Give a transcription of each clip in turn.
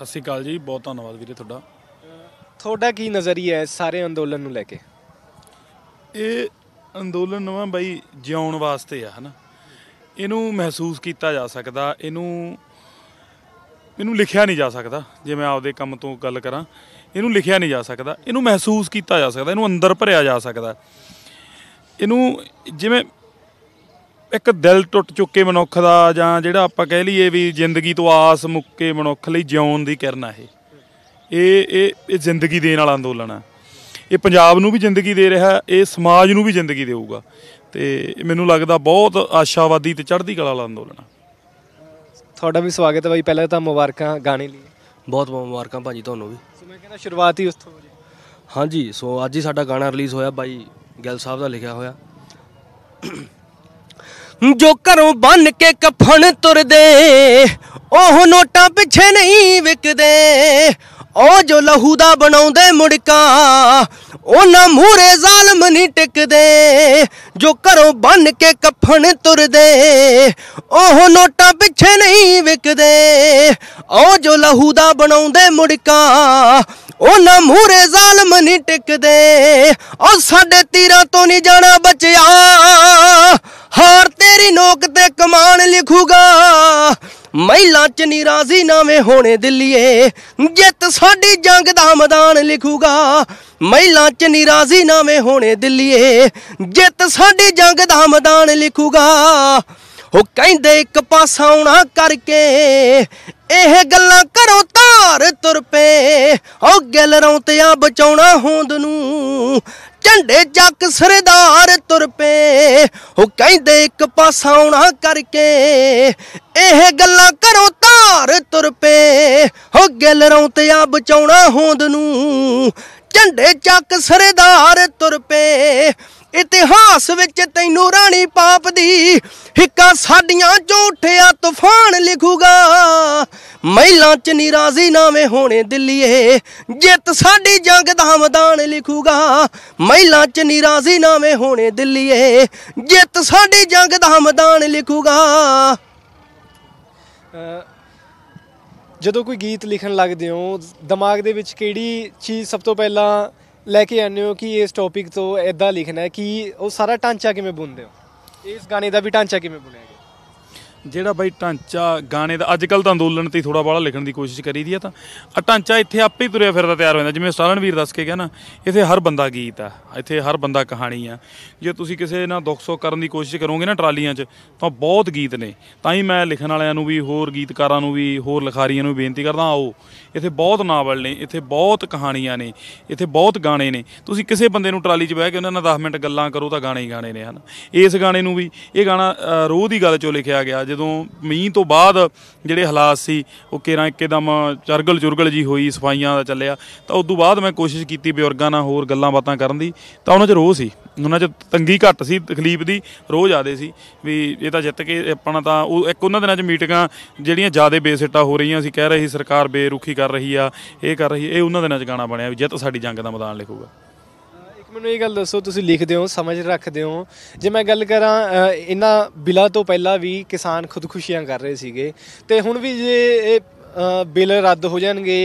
ਸਤਿ ਸ਼੍ਰੀ ਅਕਾਲ ਜੀ ਬਹੁਤ ਧੰਨਵਾਦ ਵੀਰੇ ਤੁਹਾਡਾ ਤੁਹਾਡਾ ਕੀ ਨਜ਼ਰੀਆ ਹੈ ਸਾਰੇ ਅੰਦੋਲਨ ਨੂੰ ਲੈ ਕੇ ਇਹ ਅੰਦੋਲਨ ਨਵਾਂ ਬਾਈ ਜਿਉਣ ਵਾਸਤੇ ਆ ਹਨਾ ਇਹਨੂੰ ਮਹਿਸੂਸ ਕੀਤਾ ਜਾ ਸਕਦਾ ਇਹਨੂੰ ਇਹਨੂੰ ਲਿਖਿਆ ਨਹੀਂ ਜਾ ਸਕਦਾ ਜੇ ਮੈਂ ਆਪਦੇ ਕੰਮ ਤੋਂ ਗੱਲ ਕਰਾਂ ਇਹਨੂੰ ਲਿਖਿਆ ਨਹੀਂ ਜਾ ਸਕਦਾ ਇਹਨੂੰ ਮਹਿਸੂਸ ਕੀਤਾ ਜਾ ਸਕਦਾ ਇਹਨੂੰ ਅੰਦਰ ਭਰਿਆ ਜਾ ਸਕਦਾ ਇਹਨੂੰ ਜਿਵੇਂ ਇੱਕ ਦਿਲ ਟੁੱਟ ਚੁੱਕੇ ਮਨੁੱਖ ਦਾ ਜਾਂ ਜਿਹੜਾ ਆਪਾਂ ਕਹਿ ਲਈਏ ਵੀ ਜ਼ਿੰਦਗੀ ਤੋਂ ਆਸ ਮੁੱਕੇ ਮਨੁੱਖ ਲਈ ਜਿਉਣ ਦੀ ਕਿਰਨ ਆ ਇਹ ਇਹ ਇਹ ਜ਼ਿੰਦਗੀ ਦੇਣ ਵਾਲਾ ਅੰਦੋਲਨ ਆ ਇਹ ਪੰਜਾਬ ਨੂੰ ਵੀ ਜ਼ਿੰਦਗੀ ਦੇ ਰਿਹਾ ਇਹ ਸਮਾਜ ਨੂੰ ਵੀ ਜ਼ਿੰਦਗੀ ਦੇਊਗਾ ਤੇ ਮੈਨੂੰ ਲੱਗਦਾ ਬਹੁਤ ਆਸ਼ਾਵਾਦੀ ਤੇ ਚੜ੍ਹਦੀ ਕਲਾ ਵਾਲਾ ਅੰਦੋਲਨ ਆ ਤੁਹਾਡਾ ਵੀ ਸਵਾਗਤ ਹੈ ਬਾਈ ਪਹਿਲਾਂ ਤਾਂ ਮੁਬਾਰਕਾਂ ਗਾਣੇ ਲਈ ਬਹੁਤ ਬਹੁਤ ਮੁਬਾਰਕਾਂ ਭਾਜੀ ਤੁਹਾਨੂੰ ਵੀ ਸੋ ਮੈਂ ਕਹਿੰਦਾ ਸ਼ੁਰੂਆਤ ਹੀ ਉਸ ਤੋਂ ਹਾਂਜੀ ਸੋ ਅੱਜ ਹੀ ਸਾਡਾ ਗਾਣਾ ਰਿਲੀਜ਼ ਹੋਇਆ ਬਾਈ ਗਿੱਲ ਸਾਹਿਬ ਦਾ ਲਿਖਿਆ ਹੋਇਆ ਜੋ ਘਰੋਂ ਬੰਨ ਕੇ ਕਫਨ ਤੁਰਦੇ ਉਹ ਨੋਟਾਂ ਪਿੱਛੇ ਨਹੀਂ ਵਿਕਦੇ ਉਹ ਜੋ ਲਹੂ ਦਾ ਬਣਾਉਂਦੇ ਮੁੜਕਾ ਉਹਨਾਂ ਮੂਰੇ ਜ਼ਾਲਮ ਨਹੀਂ ਟਿਕਦੇ ਜੋ ਘਰੋਂ ਬੰਨ ਕੇ ਕਫਨ ਤੁਰਦੇ ਉਹ ਨੋਟਾਂ ਪਿੱਛੇ ਨਹੀਂ ਵਿਕਦੇ ਉਹ ਜੋ ਲਹੂ ਦਾ ਬਣਾਉਂਦੇ ਮੁੜਕਾ ਉਹਨਾਂ ਮੂਰੇ ਜ਼ਾਲਮ ਨਹੀਂ ਟਿਕਦੇ ਉਹ ਸਾਡੇ ਤੀਰਾਂ ਤੋਂ ਨਹੀਂ ਜਾਣਾ ਬਚਿਆ ਹਾਰ ਤੇਰੀ ਨੋਕ ਤੇ ਕਮਾਨ ਲਿਖੂਗਾ ਮਹਿਲਾ ਚ ਨੀ ਰਾਜ਼ੀ ਨਾਵੇਂ ਹੋਣੇ ਦਿੱਲੀਏ ਜਿੱਤ ਸਾਡੀ ਜੰਗ ਦਾ ਮੈਦਾਨ ਲਿਖੂਗਾ ਮਹਿਲਾ ਚ ਨੀ ਰਾਜ਼ੀ ਨਾਵੇਂ ਹੋਣੇ ਦਿੱਲੀਏ ਜਿੱਤ ਸਾਡੀ ਜੰਗ ਦਾ ਮੈਦਾਨ ਲਿਖੂਗਾ ਉਹ ਕਹਿੰਦੇ ਇੱਕ ਪਾਸਾ ਆਉਣਾ ਕਰਕੇ ਇਹ ਗੱਲਾਂ ਕਰੋ ਤਾਰ ਤੁਰਪੇ ਉਹ ਗਿਲ ਰੌਂਤਿਆਂ ਬਚਾਉਣਾ ਹੋਂਦ ਨੂੰ ਝੰਡੇ ਜੱਕ ਸਰਦਾਰ ਤੁਰ ਪੇ ਉਹ ਕਹਿੰਦੇ ਇੱਕ ਪਾਸਾ ਆਉਣਾ ਕਰਕੇ ਇਹ ਗੱਲਾਂ ਕਰੋ ਧਾਰ ਤੁਰ ਪੇ ਹੋ ਤੇ ਰੌਂਤਿਆਂ ਬਚਾਉਣਾ ਹੋਂਦ ਨੂੰ ਝੰਡੇ ਚੱਕ ਸਰਦਾਰ ਤੁਰ ਪੇ ਇਤਿਹਾਸ ਵਿੱਚ ਤੈਨੂੰ ਰਾਣੀ ਪਾਪ ਦੀ ਹਿੱਕਾ ਸਾਡੀਆਂ ਝੂਠਿਆ ਤੂਫਾਨ ਲਿਖੂਗਾ ਮਹਿਲਾਂ ਚ ਨਿਰਾਜ਼ੀ ਨਾਵੇਂ ਹੋਣੇ ਦਿੱਲੀਏ ਜਿੱਤ ਸਾਡੀ ਜੰਗ ਦਾ ਮੈਦਾਨ ਲਿਖੂਗਾ ਮਹਿਲਾਂ ਚ ਨਿਰਾਜ਼ੀ ਨਾਵੇਂ ਹੋਣੇ ਦਿੱਲੀਏ ਜਿੱਤ ਸਾਡੀ ਜੰਗ ਦਾ ਮੈਦਾਨ ਲਿਖੂਗਾ ਜਦੋਂ ਕੋਈ ਗੀਤ ਲਿਖਣ ਲੱਗਦੇ ਹੋ ਦਿਮਾਗ ਦੇ ਵਿੱਚ ਕਿਹੜੀ ਚੀਜ਼ ਸਭ ਤੋਂ ਪਹਿਲਾਂ ਲੈ ਕੇ ਆਉਂਦੇ ਹੋ ਕਿ ਇਸ ਟੌਪਿਕ ਤੋਂ ਐਦਾਂ ਲਿਖਣਾ ਹੈ ਕਿ ਉਹ ਸਾਰਾ ਢਾਂਚਾ ਕਿਵੇਂ ਬੁੰਦੇ ਹੋ ਇਸ ਗਾਣੇ ਦਾ ਵੀ ਢਾਂਚਾ ਕਿਵੇਂ ਬੁਣਿਆ ਗਿਆ ਜਿਹੜਾ ਬਈ ਟਾਂਚਾ ਗਾਣੇ ਦਾ ਅੱਜ ਕੱਲ ਤਾਂ ਅੰਦੋਲਨ ਤੇ ਥੋੜਾ ਬਾਹਲਾ ਲਿਖਣ ਦੀ ਕੋਸ਼ਿਸ਼ ਕਰੀ ਦੀ ਆ ਤਾਂ ਆ ਟਾਂਚਾ ਇੱਥੇ ਆਪੇ ਹੀ ਤੁਰਿਆ ਫਿਰਦਾ ਤਿਆਰ ਜਾਂਦਾ ਜਿਵੇਂ ਸਾਲਨ ਵੀਰ ਦੱਸ ਕੇ ਗਿਆ ਨਾ ਇੱਥੇ ਹਰ ਬੰਦਾ ਗੀਤ ਆ ਇੱਥੇ ਹਰ ਬੰਦਾ ਕਹਾਣੀ ਆ ਜੇ ਤੁਸੀਂ ਕਿਸੇ ਨਾਲ ਦੁੱਖ ਸੋ ਕਰਨ ਦੀ ਕੋਸ਼ਿਸ਼ ਕਰੋਗੇ ਨਾ ਟਰਾਲੀਆਂ 'ਚ ਤਾਂ ਬਹੁਤ ਗੀਤ ਨੇ ਤਾਂ ਹੀ ਮੈਂ ਲਿਖਣ ਵਾਲਿਆਂ ਨੂੰ ਵੀ ਹੋਰ ਗੀਤਕਾਰਾਂ ਨੂੰ ਵੀ ਹੋਰ ਲਿਖਾਰੀਆਂ ਨੂੰ ਬੇਨਤੀ ਕਰਦਾ ਆਓ ਇੱਥੇ ਬਹੁਤ ਨਾਵਲ ਨੇ ਇੱਥੇ ਬਹੁਤ ਕਹਾਣੀਆਂ ਨੇ ਇੱਥੇ ਬਹੁਤ ਗਾਣੇ ਨੇ ਤੁਸੀਂ ਕਿਸੇ ਬੰਦੇ ਨੂੰ ਟਰਾਲੀ 'ਚ ਬਹਿ ਕੇ ਉਹਨਾਂ ਨਾਲ 10 ਮਿੰਟ ਗੱਲਾਂ ਕਰੋ ਤਾਂ ਗਾਣੇ ਹੀ ਗਾਣੇ ਨੇ ਹਨ ਇਸ ਗਾਣੇ ਨੂੰ ਵੀ ਇਹ ਗਾਣਾ ਰੋਹ ਦੀ ਗੱਲ 'ਚੋਂ ਲਿਖਿਆ ਗਿਆ ਜਦੋਂ ਮੀਂਹ ਤੋਂ ਬਾਅਦ ਜਿਹੜੇ ਹਾਲਾਤ ਸੀ ਉਹ ਕੇਰਾ ਇੱਕਦਮ ਚਰਗਲ ਚੁਰਗਲ ਜੀ ਹੋਈ ਸਫਾਈਆਂ ਦਾ ਚੱਲਿਆ ਤਾਂ ਉਸ ਤੋਂ ਬਾਅਦ ਮੈਂ ਕੋਸ਼ਿਸ਼ ਕੀਤੀ ਬਜ਼ੁਰਗਾਂ ਨਾਲ ਹੋਰ ਗੱਲਾਂ ਬਾਤਾਂ ਕਰਨ ਦੀ ਤਾਂ ਉਹਨਾਂ 'ਚ ਰੋਹ ਸੀ ਉਹਨਾਂ 'ਚ ਤੰਗੀ ਘੱਟ ਸੀ ਤਕਲੀਫ ਦੀ ਰੋਹ ਜ਼ਿਆਦੇ ਸੀ ਵੀ ਇਹ ਤਾਂ ਜਿੱਤ ਕੇ ਆਪਣਾ ਤਾਂ ਉਹ ਇੱਕ ਉਹਨਾਂ ਦਿਨਾਂ 'ਚ ਮੀਟਿੰਗਾਂ ਜਿਹੜੀਆਂ ਜ਼ਿਆਦੇ ਬੇਸਿੱਟਾ ਹੋ ਰਹੀਆਂ ਸੀ ਕਹਿ ਰਹੀ ਸਰਕਾਰ ਬੇਰੁਖੀ ਕਰ ਰਹੀ ਆ ਇਹ ਕਰ ਰਹੀ ਇਹ ਉਹਨਾਂ ਦਿਨਾਂ 'ਚ ਗਾਣਾ ਬਣਿਆ ਵੀ ਜਿੱਤ ਸਾਡੀ ਜੰਗ ਦਾ ਮੈਦਾਨ ਲਿਖੂਗਾ ਮੈਨੂੰ ਇਹ ਗੱਲ ਦੱਸੋ ਤੁਸੀਂ ਲਿਖਦੇ ਹੋ ਸਮਝ ਰੱਖਦੇ ਹੋ ਜੇ ਮੈਂ ਗੱਲ ਕਰਾਂ ਇਹਨਾਂ ਬਿਲਾ ਤੋਂ ਪਹਿਲਾਂ ਵੀ ਕਿਸਾਨ ਖੁਦਕੁਸ਼ੀਆਂ ਕਰ ਰਹੇ ਸੀਗੇ ਤੇ ਹੁਣ ਵੀ ਜੇ ਇਹ ਬਿੱਲ ਰੱਦ ਹੋ ਜਾਣਗੇ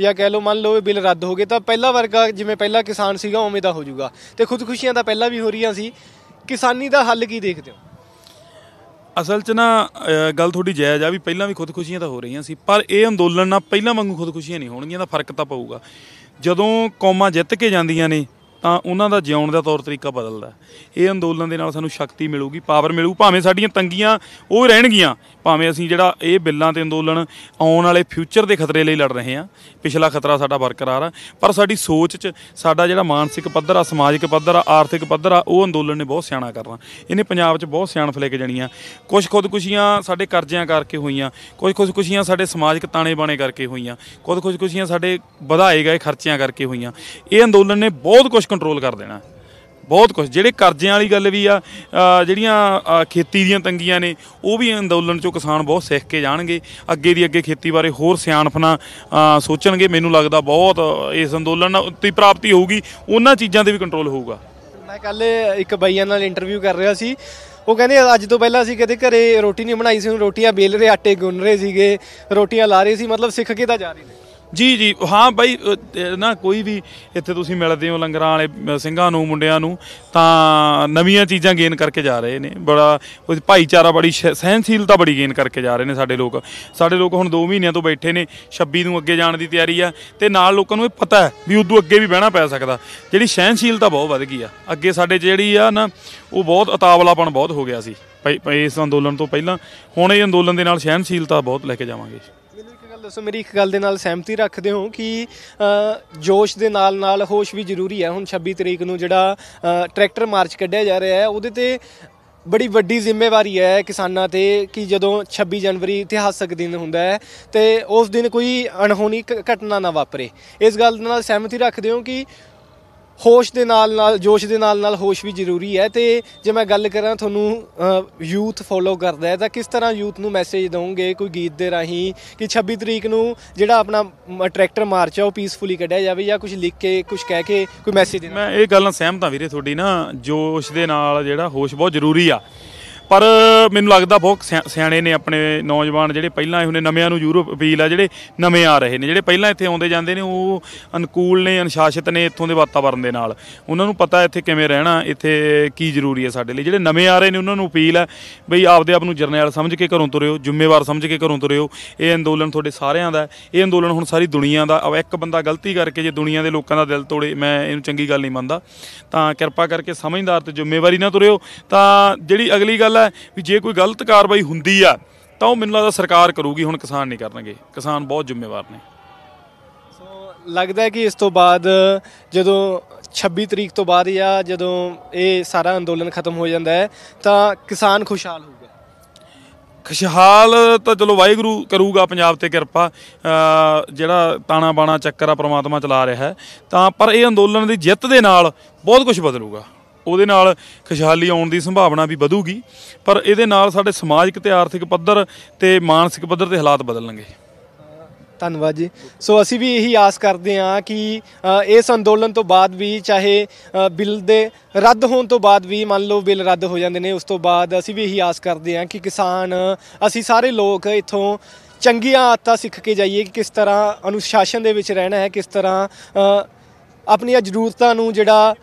ਜਾਂ ਕਹਿ ਲਓ ਮੰਨ ਲਓ ਇਹ ਬਿੱਲ ਰੱਦ ਹੋ ਗਏ ਤਾਂ ਪਹਿਲਾ ਵਰਗਾ ਜਿਵੇਂ ਪਹਿਲਾ ਕਿਸਾਨ ਸੀਗਾ ਉਵੇਂ ਦਾ ਹੋ ਜਾਊਗਾ ਤੇ ਖੁਦਕੁਸ਼ੀਆਂ ਤਾਂ ਪਹਿਲਾਂ ਵੀ ਹੋ ਰਹੀਆਂ ਸੀ ਕਿਸਾਨੀ ਦਾ ਹੱਲ ਕੀ ਦੇਖਦੇ ਹੋ ਅਸਲ 'ਚ ਨਾ ਗੱਲ ਥੋੜੀ ਜਾਇਜ਼ ਆ ਵੀ ਪਹਿਲਾਂ ਵੀ ਖੁਦਕੁਸ਼ੀਆਂ ਤਾਂ ਹੋ ਰਹੀਆਂ ਸੀ ਪਰ ਇਹ ਅੰਦੋਲਨ ਨਾਲ ਪਹਿਲਾਂ ਵਾਂਗੂ ਖੁਦਕੁਸ਼ੀਆਂ ਨਹੀਂ ਹੋਣਗੀਆਂ ਤਾਂ ਫਰਕ ਤਾਂ ਪਊਗਾ ਜਦੋਂ ਕੌਮਾਂ ਜਿੱਤ ਕੇ ਜਾਂਦੀਆਂ ਨੇ ਤਾਂ ਉਹਨਾਂ ਦਾ ਜਿਉਣ ਦਾ ਤੌਰ ਤਰੀਕਾ ਬਦਲਦਾ ਇਹ ਅੰਦੋਲਨ ਦੇ ਨਾਲ ਸਾਨੂੰ ਸ਼ਕਤੀ ਮਿਲੂਗੀ ਪਾਵਰ ਮਿਲੂ ਭਾਵੇਂ ਸਾਡੀਆਂ ਤੰਗੀਆਂ ਉਹ ਰਹਿਣਗੀਆਂ ਭਾਵੇਂ ਅਸੀਂ ਜਿਹੜਾ ਇਹ ਬਿੱਲਾਂ ਤੇ ਅੰਦੋਲਨ ਆਉਣ ਵਾਲੇ ਫਿਊਚਰ ਦੇ ਖਤਰੇ ਲਈ ਲੜ ਰਹੇ ਆ ਪਿਛਲਾ ਖਤਰਾ ਸਾਡਾ ਬਰਕਰਾਰ ਆ ਪਰ ਸਾਡੀ ਸੋਚ 'ਚ ਸਾਡਾ ਜਿਹੜਾ ਮਾਨਸਿਕ ਪੱਧਰ ਆ ਸਮਾਜਿਕ ਪੱਧਰ ਆ ਆਰਥਿਕ ਪੱਧਰ ਆ ਉਹ ਅੰਦੋਲਨ ਨੇ ਬਹੁਤ ਸਿਆਣਾ ਕਰਨਾ ਇਹਨੇ ਪੰਜਾਬ 'ਚ ਬਹੁਤ ਸਿਆਣ ਲੈ ਕੇ ਜਣੀਆਂ ਕੁਝ ਖੁਦਕੁਸ਼ੀਆਂ ਸਾਡੇ ਕਰਜ਼ਿਆਂ ਕਰਕੇ ਹੋਈਆਂ ਕੁਝ ਖੁਦਕੁਸ਼ੀਆਂ ਸਾਡੇ ਸਮਾਜਿਕ ਤਾਣੇ ਬਾਣੇ ਕਰਕੇ ਹੋਈਆਂ ਕੁਝ ਖੁਦਕੁਸ਼ੀਆਂ ਸਾਡੇ ਵਧਾਏ ਗਏ ਖਰਚਿਆਂ ਕਰਕੇ ਹੋਈਆਂ ਇਹ ਅੰਦੋਲਨ ਨੇ ਬਹੁਤ ਕੁਝ ਕੰਟਰੋਲ ਕਰ ਦੇਣਾ ਬਹੁਤ ਕੁਝ ਜਿਹੜੇ ਕਰਜ਼ਿਆਂ ਵਾਲੀ ਗੱਲ ਵੀ ਆ ਜਿਹੜੀਆਂ ਖੇਤੀ ਦੀਆਂ ਤੰਗੀਆਂ ਨੇ ਉਹ ਵੀ ਅੰਦੋਲਨ ਚੋਂ ਕਿਸਾਨ ਬਹੁਤ ਸਿੱਖ ਕੇ ਜਾਣਗੇ ਅੱਗੇ ਦੀ ਅੱਗੇ ਖੇਤੀ ਬਾਰੇ ਹੋਰ ਸਿਆਣਪਣਾ ਸੋਚਣਗੇ ਮੈਨੂੰ ਲੱਗਦਾ ਬਹੁਤ ਇਸ ਅੰਦੋਲਨ ਦੀ ਪ੍ਰਾਪਤੀ ਹੋਊਗੀ ਉਹਨਾਂ ਚੀਜ਼ਾਂ ਤੇ ਵੀ ਕੰਟਰੋਲ ਹੋਊਗਾ ਮੈਂ ਕੱਲ ਇੱਕ ਬਈਆਂ ਨਾਲ ਇੰਟਰਵਿਊ ਕਰ ਰਿਹਾ ਸੀ ਉਹ ਕਹਿੰਦੇ ਅੱਜ ਤੋਂ ਪਹਿਲਾਂ ਅਸੀਂ ਕਦੇ ਘਰੇ ਰੋਟੀ ਨਹੀਂ ਬਣਾਈ ਸੀ ਹੁਣ ਰੋਟੀਆਂ ਬੇਲ ਰਹੇ ਆਟੇ ਗੁੰਨ ਰਹੇ ਸੀਗੇ ਰੋਟੀਆਂ ਲਾ ਰਹੇ ਸੀ ਮਤਲਬ ਸਿੱਖ ਕੇ ਤਾਂ ਜਾ ਰਹੇ ਨੇ ਜੀ ਜੀ ਹਾਂ ਬਾਈ ਨਾ ਕੋਈ ਵੀ ਇੱਥੇ ਤੁਸੀਂ ਮਿਲਦੇ ਹੋ ਲੰਗਰਾਂ ਵਾਲੇ ਸਿੰਘਾਂ ਨੂੰ ਮੁੰਡਿਆਂ ਨੂੰ ਤਾਂ ਨਵੀਆਂ ਚੀਜ਼ਾਂ ਗੇਨ ਕਰਕੇ ਜਾ ਰਹੇ ਨੇ ਬੜਾ ਭਾਈਚਾਰਾ ਬੜੀ ਸਹਿਨਸ਼ੀਲਤਾ ਬੜੀ ਗੇਨ ਕਰਕੇ ਜਾ ਰਹੇ ਨੇ ਸਾਡੇ ਲੋਕ ਸਾਡੇ ਲੋਕ ਹੁਣ 2 ਮਹੀਨਿਆਂ ਤੋਂ ਬੈਠੇ ਨੇ 26 ਨੂੰ ਅੱਗੇ ਜਾਣ ਦੀ ਤਿਆਰੀ ਆ ਤੇ ਨਾਲ ਲੋਕਾਂ ਨੂੰ ਇਹ ਪਤਾ ਹੈ ਵੀ ਉਦੋਂ ਅੱਗੇ ਵੀ ਬਹਿਣਾ ਪੈ ਸਕਦਾ ਜਿਹੜੀ ਸਹਿਨਸ਼ੀਲਤਾ ਬਹੁਤ ਵੱਧ ਗਈ ਆ ਅੱਗੇ ਸਾਡੇ ਜਿਹੜੀ ਆ ਨਾ ਉਹ ਬਹੁਤ ਅਤਾਵਲਾਪਣ ਬਹੁਤ ਹੋ ਗਿਆ ਸੀ ਇਸ ਅੰਦੋਲਨ ਤੋਂ ਪਹਿਲਾਂ ਹੁਣ ਇਹ ਅੰਦੋਲਨ ਦੇ ਨਾਲ ਸਹਿਨਸ਼ੀਲਤਾ ਬਹੁਤ ਲੈ ਕੇ ਜਾਵਾਂਗੇ ਦੱਸੋ ਮੇਰੀ ਇੱਕ ਗੱਲ ਦੇ ਨਾਲ ਸਹਿਮਤੀ ਰੱਖਦੇ ਹੋ ਕਿ ਜੋਸ਼ ਦੇ ਨਾਲ ਨਾਲ ਹੋਸ਼ ਵੀ ਜ਼ਰੂਰੀ ਹੈ ਹੁਣ 26 ਤਰੀਕ ਨੂੰ ਜਿਹੜਾ ਟਰੈਕਟਰ ਮਾਰਚ ਕੱਢਿਆ ਜਾ ਰਿਹਾ ਹੈ ਉਹਦੇ ਤੇ ਬੜੀ ਵੱਡੀ ਜ਼ਿੰਮੇਵਾਰੀ ਹੈ ਕਿਸਾਨਾਂ ਤੇ ਕਿ ਜਦੋਂ 26 ਜਨਵਰੀ ਇਤਿਹਾਸਕ ਦਿਨ ਹੁੰਦਾ ਹੈ ਤੇ ਉਸ ਦਿਨ ਕੋਈ ਅਣਹੋਣੀ ਘਟਨਾ ਨਾ ਵਾਪਰੇ ਇਸ ਗੱਲ ਨਾਲ ਸਹਿਮਤੀ ਰੱਖਦੇ ਹੋ ਕਿ ਹੋਸ਼ ਦੇ ਨਾਲ ਨਾਲ ਜੋਸ਼ ਦੇ ਨਾਲ ਨਾਲ ਹੋਸ਼ ਵੀ ਜ਼ਰੂਰੀ ਹੈ ਤੇ ਜੇ ਮੈਂ ਗੱਲ ਕਰਾਂ ਤੁਹਾਨੂੰ ਯੂਥ ਫੋਲੋ ਕਰਦਾ ਹੈ ਤਾਂ ਕਿਸ ਤਰ੍ਹਾਂ ਯੂਥ ਨੂੰ ਮੈਸੇਜ ਦਵਾਂਗੇ ਕੋਈ ਗੀਤ ਦੇ ਰਾਹੀਂ ਕਿ 26 ਤਰੀਕ ਨੂੰ ਜਿਹੜਾ ਆਪਣਾ ਟਰੈਕਟਰ ਮਾਰਚ ਆ ਉਹ ਪੀਸਫੁਲੀ ਕੱਢਿਆ ਜਾਵੇ ਜਾਂ ਕੁਝ ਲਿਖ ਕੇ ਕੁਝ ਕਹਿ ਕੇ ਕੋਈ ਮੈਸੇਜ ਦੇਣਾ ਮੈਂ ਇਹ ਗੱਲ ਨਾਲ ਸਹਿਮਤ ਹਾਂ ਵੀਰੇ ਤੁਹਾਡੀ ਨਾ ਜੋਸ਼ ਦੇ ਨਾਲ ਜਿਹੜਾ ਹੋਸ਼ ਬਹੁਤ ਜ਼ਰੂਰੀ ਆ ਪਰ ਮੈਨੂੰ ਲੱਗਦਾ ਬਹੁਤ ਸਿਆਣੇ ਨੇ ਆਪਣੇ ਨੌਜਵਾਨ ਜਿਹੜੇ ਪਹਿਲਾਂ ਆਏ ਹੁੰਦੇ ਨਵਿਆਂ ਨੂੰ ਯੂਰਪ ਅਪੀਲ ਆ ਜਿਹੜੇ ਨਵੇਂ ਆ ਰਹੇ ਨੇ ਜਿਹੜੇ ਪਹਿਲਾਂ ਇੱਥੇ ਆਉਂਦੇ ਜਾਂਦੇ ਨੇ ਉਹ ਅਨੁਕੂਲ ਨੇ ਅਨਸ਼ਾਸਿਤ ਨੇ ਇੱਥੋਂ ਦੇ ਵਾਤਾਵਰਣ ਦੇ ਨਾਲ ਉਹਨਾਂ ਨੂੰ ਪਤਾ ਇੱਥੇ ਕਿਵੇਂ ਰਹਿਣਾ ਇੱਥੇ ਕੀ ਜ਼ਰੂਰੀ ਹੈ ਸਾਡੇ ਲਈ ਜਿਹੜੇ ਨਵੇਂ ਆ ਰਹੇ ਨੇ ਉਹਨਾਂ ਨੂੰ ਅਪੀਲ ਹੈ ਬਈ ਆਪਦੇ ਆਪ ਨੂੰ ਜਰਨੈਲ ਸਮਝ ਕੇ ਘਰੋਂ ਤੁਰਿਓ ਜ਼ਿੰਮੇਵਾਰ ਸਮਝ ਕੇ ਘਰੋਂ ਤੁਰਿਓ ਇਹ ਅੰਦੋਲਨ ਤੁਹਾਡੇ ਸਾਰਿਆਂ ਦਾ ਹੈ। ਇਹ ਅੰਦੋਲਨ ਹੁਣ ਸਾਰੀ ਦੁਨੀਆ ਦਾ ਅਬ ਇੱਕ ਬੰਦਾ ਗਲਤੀ ਕਰਕੇ ਜੇ ਦੁਨੀਆ ਦੇ ਲੋਕਾਂ ਦਾ ਦਿਲ ਤੋੜੇ ਮੈਂ ਇਹਨੂੰ ਚੰਗੀ ਗੱਲ ਨਹੀਂ ਮੰਨਦਾ ਤਾਂ ਕਿਰਪਾ ਕਰਕੇ ਸਮਝਦਾਰ ਤੇ ਜ਼ਿੰਮੇਵਾਰੀ ਨਾਲ ਤੁਰਿਓ ਤਾਂ ਜਿਹੜੀ ਅਗਲੀ ਗੱਲ ਲੱਗਦਾ ਵੀ ਜੇ ਕੋਈ ਗਲਤ ਕਾਰਵਾਈ ਹੁੰਦੀ ਆ ਤਾਂ ਉਹ ਮੈਨੂੰ ਲੱਗਦਾ ਸਰਕਾਰ ਕਰੂਗੀ ਹੁਣ ਕਿਸਾਨ ਨਹੀਂ ਕਰਨਗੇ ਕਿਸਾਨ ਬਹੁਤ ਜ਼ਿੰਮੇਵਾਰ ਨੇ ਸੋ ਲੱਗਦਾ ਕਿ ਇਸ ਤੋਂ ਬਾਅਦ ਜਦੋਂ 26 ਤਰੀਕ ਤੋਂ ਬਾਅਦ ਜਾਂ ਜਦੋਂ ਇਹ ਸਾਰਾ ਅੰਦੋਲਨ ਖਤਮ ਹੋ ਜਾਂਦਾ ਹੈ ਤਾਂ ਕਿਸਾਨ ਖੁਸ਼ਹਾਲ ਹੋਊਗਾ ਖੁਸ਼ਹਾਲ ਤਾਂ ਚਲੋ ਵਾਹਿਗੁਰੂ ਕਰੂਗਾ ਪੰਜਾਬ ਤੇ ਕਿਰਪਾ ਜਿਹੜਾ ਤਾਣਾ ਬਾਣਾ ਚੱਕਰ ਆ ਪ੍ਰਮਾਤਮਾ ਚਲਾ ਰਿਹਾ ਹੈ ਤਾਂ ਪਰ ਇਹ ਅੰਦੋਲਨ ਦੀ ਜਿੱਤ ਦੇ ਨਾਲ ਬਹੁਤ ਕੁਝ ਬਦਲੂਗਾ ਉਹਦੇ ਨਾਲ ਖੁਸ਼ਹਾਲੀ ਆਉਣ ਦੀ ਸੰਭਾਵਨਾ ਵੀ ਵਧੂਗੀ ਪਰ ਇਹਦੇ ਨਾਲ ਸਾਡੇ ਸਮਾਜਿਕ ਤੇ ਆਰਥਿਕ ਪੱਧਰ ਤੇ ਮਾਨਸਿਕ ਪੱਧਰ ਤੇ ਹਾਲਾਤ ਬਦਲਣਗੇ ਧੰਨਵਾਦ ਜੀ ਸੋ ਅਸੀਂ ਵੀ ਇਹੀ ਆਸ ਕਰਦੇ ਹਾਂ ਕਿ ਇਸ ਅੰਦੋਲਨ ਤੋਂ ਬਾਅਦ ਵੀ ਚਾਹੇ ਬਿੱਲ ਦੇ ਰੱਦ ਹੋਣ ਤੋਂ ਬਾਅਦ ਵੀ ਮੰਨ ਲਓ ਬਿੱਲ ਰੱਦ ਹੋ ਜਾਂਦੇ ਨੇ ਉਸ ਤੋਂ ਬਾਅਦ ਅਸੀਂ ਵੀ ਇਹੀ ਆਸ ਕਰਦੇ ਹਾਂ ਕਿ ਕਿਸਾਨ ਅਸੀਂ ਸਾਰੇ ਲੋਕ ਇੱਥੋਂ ਚੰਗੀਆਂ ਆਦਤਾਂ ਸਿੱਖ ਕੇ ਜਾਈਏ ਕਿ ਕਿਸ ਤਰ੍ਹਾਂ ਅਨੁਸ਼ਾਸਨ ਦੇ ਵਿੱਚ ਰਹਿਣਾ ਹੈ ਕਿਸ ਤਰ੍ਹਾਂ ਆਪਣੀਆਂ ਜ਼ਰੂਰਤਾਂ ਨੂੰ ਜਿਹੜਾ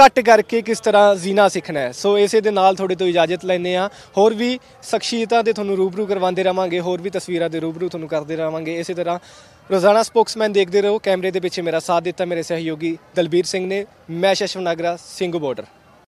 ਘੱਟ ਕਰਕੇ ਕਿਸ ਤਰ੍ਹਾਂ ਜ਼ੀਨਾ ਸਿੱਖਣਾ ਹੈ ਸੋ ਇਸੇ ਦੇ ਨਾਲ ਤੁਹਾਡੇ ਤੋਂ ਇਜਾਜ਼ਤ ਲੈਨੇ ਆ ਹੋਰ ਵੀ ਸ਼ਖਸੀਅਤਾਂ ਦੇ ਤੁਹਾਨੂੰ ਰੂਬਰੂ ਕਰਵਾਉਂਦੇ ਰਵਾਂਗੇ ਹੋਰ ਵੀ ਤਸਵੀਰਾਂ ਦੇ ਰੂਬਰੂ ਤੁਹਾਨੂੰ ਕਰਦੇ ਰਵਾਂਗੇ ਇਸੇ ਤਰ੍ਹਾਂ ਰੋਜ਼ਾਨਾ ਸਪੋਕਸਮੈਨ ਦੇਖਦੇ ਰਹੋ ਕੈਮਰੇ ਦੇ ਪਿੱਛੇ ਮੇਰਾ ਸਾਥ ਦਿੱਤਾ ਮੇਰੇ ਸਹਿਯੋਗੀ ਦਲਬੀਰ ਸਿੰਘ ਨੇ ਮੈਂ ਸ਼ਸ਼ਵਨਾਗਰਾ ਸਿੰਘ ਬਾਰਡਰ